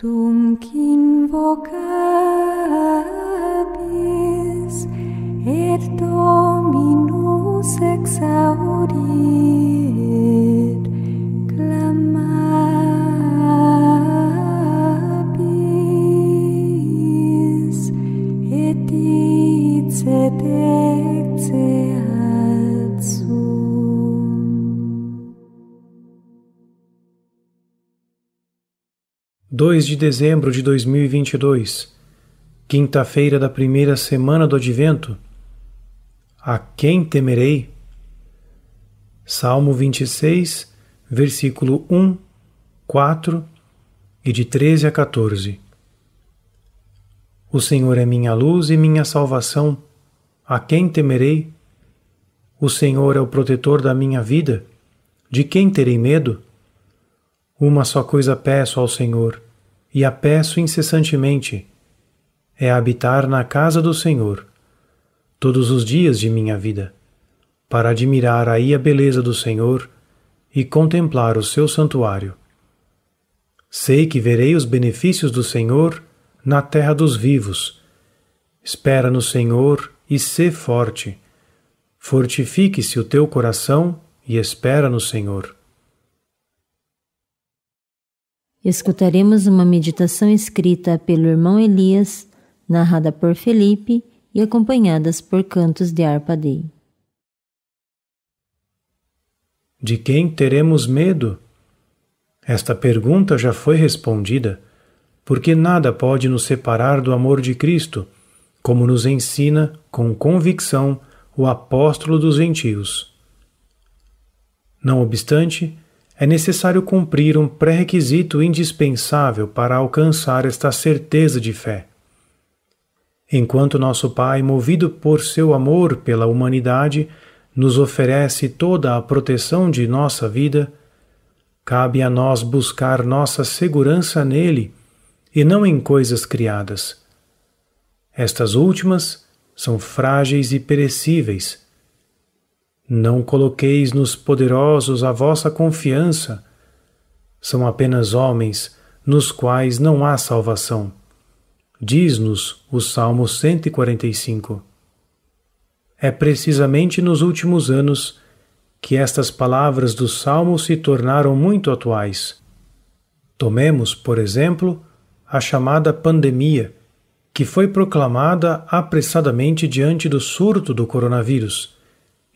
Tumc in vocabis, et Dominus ex 2 de dezembro de 2022, quinta-feira da primeira semana do Advento. A quem temerei? Salmo 26, versículo 1, 4 e de 13 a 14. O Senhor é minha luz e minha salvação. A quem temerei? O Senhor é o protetor da minha vida. De quem terei medo? Uma só coisa peço ao Senhor e a peço incessantemente, é habitar na casa do Senhor todos os dias de minha vida, para admirar aí a beleza do Senhor e contemplar o seu santuário. Sei que verei os benefícios do Senhor na terra dos vivos. Espera no Senhor e sê forte. Fortifique-se o teu coração e espera no Senhor. Escutaremos uma meditação escrita pelo irmão Elias, narrada por Felipe e acompanhadas por cantos de Arpadei. De quem teremos medo? Esta pergunta já foi respondida, porque nada pode nos separar do amor de Cristo, como nos ensina com convicção o apóstolo dos gentios. Não obstante, é necessário cumprir um pré-requisito indispensável para alcançar esta certeza de fé. Enquanto nosso Pai, movido por seu amor pela humanidade, nos oferece toda a proteção de nossa vida, cabe a nós buscar nossa segurança nele e não em coisas criadas. Estas últimas são frágeis e perecíveis, não coloqueis nos poderosos a vossa confiança. São apenas homens, nos quais não há salvação. Diz-nos o Salmo 145. É precisamente nos últimos anos que estas palavras do Salmo se tornaram muito atuais. Tomemos, por exemplo, a chamada pandemia, que foi proclamada apressadamente diante do surto do coronavírus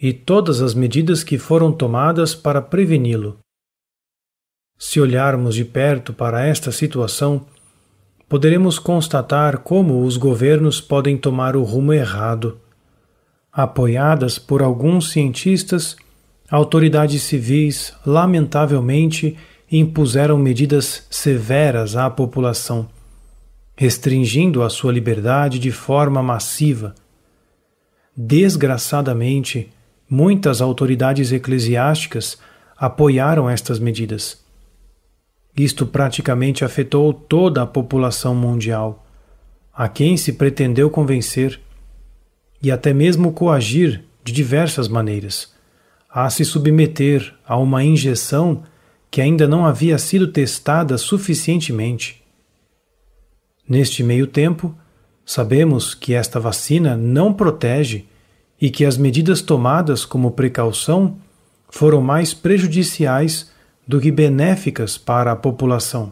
e todas as medidas que foram tomadas para preveni-lo. Se olharmos de perto para esta situação, poderemos constatar como os governos podem tomar o rumo errado. Apoiadas por alguns cientistas, autoridades civis, lamentavelmente, impuseram medidas severas à população, restringindo a sua liberdade de forma massiva. Desgraçadamente, Muitas autoridades eclesiásticas apoiaram estas medidas. Isto praticamente afetou toda a população mundial, a quem se pretendeu convencer e até mesmo coagir de diversas maneiras, a se submeter a uma injeção que ainda não havia sido testada suficientemente. Neste meio tempo, sabemos que esta vacina não protege e que as medidas tomadas como precaução foram mais prejudiciais do que benéficas para a população.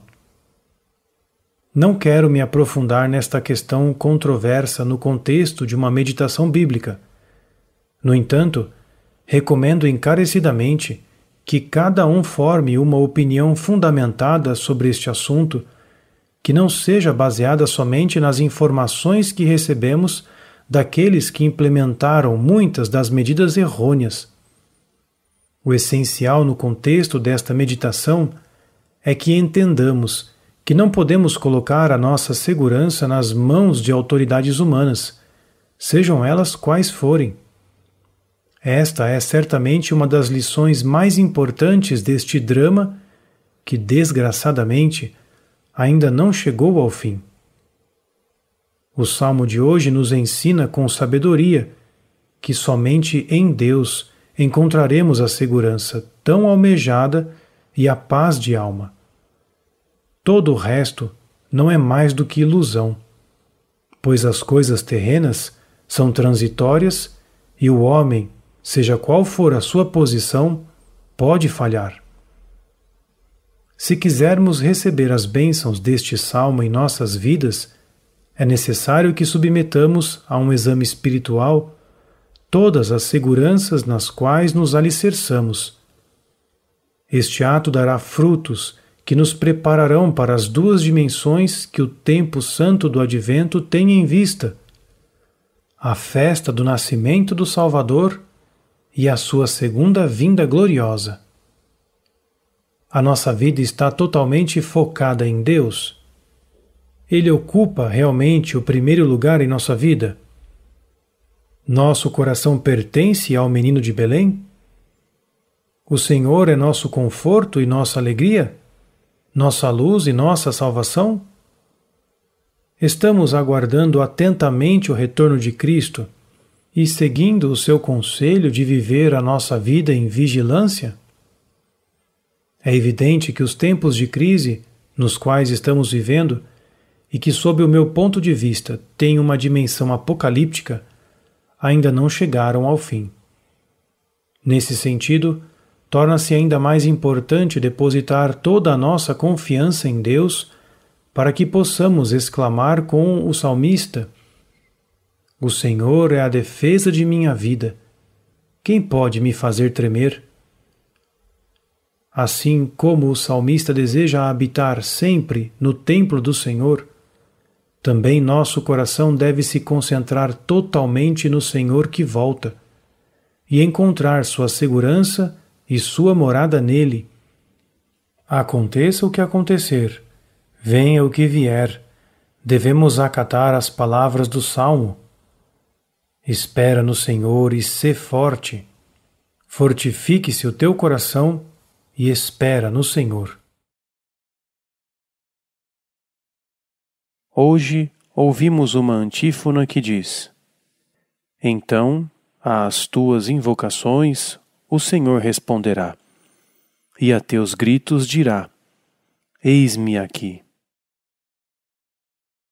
Não quero me aprofundar nesta questão controversa no contexto de uma meditação bíblica. No entanto, recomendo encarecidamente que cada um forme uma opinião fundamentada sobre este assunto, que não seja baseada somente nas informações que recebemos daqueles que implementaram muitas das medidas errôneas. O essencial no contexto desta meditação é que entendamos que não podemos colocar a nossa segurança nas mãos de autoridades humanas, sejam elas quais forem. Esta é certamente uma das lições mais importantes deste drama que, desgraçadamente, ainda não chegou ao fim. O salmo de hoje nos ensina com sabedoria que somente em Deus encontraremos a segurança tão almejada e a paz de alma. Todo o resto não é mais do que ilusão, pois as coisas terrenas são transitórias e o homem, seja qual for a sua posição, pode falhar. Se quisermos receber as bênçãos deste salmo em nossas vidas, é necessário que submetamos a um exame espiritual todas as seguranças nas quais nos alicerçamos. Este ato dará frutos que nos prepararão para as duas dimensões que o tempo santo do advento tem em vista: a festa do nascimento do Salvador e a sua segunda vinda gloriosa. A nossa vida está totalmente focada em Deus ele ocupa realmente o primeiro lugar em nossa vida? Nosso coração pertence ao menino de Belém? O Senhor é nosso conforto e nossa alegria? Nossa luz e nossa salvação? Estamos aguardando atentamente o retorno de Cristo e seguindo o seu conselho de viver a nossa vida em vigilância? É evidente que os tempos de crise nos quais estamos vivendo e que, sob o meu ponto de vista, tem uma dimensão apocalíptica, ainda não chegaram ao fim. Nesse sentido, torna-se ainda mais importante depositar toda a nossa confiança em Deus para que possamos exclamar com o salmista: O Senhor é a defesa de minha vida. Quem pode me fazer tremer? Assim como o salmista deseja habitar sempre no templo do Senhor, também nosso coração deve se concentrar totalmente no Senhor que volta e encontrar sua segurança e sua morada nele. Aconteça o que acontecer, venha o que vier, devemos acatar as palavras do Salmo. Espera no Senhor e sê forte. Fortifique-se o teu coração e espera no Senhor. Hoje ouvimos uma antífona que diz: Então, às tuas invocações, o Senhor responderá, e a teus gritos dirá: Eis-me aqui.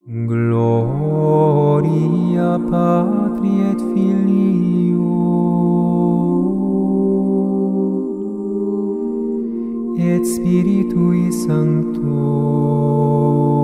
Gloria Patri et Filio et Spiritui Sancto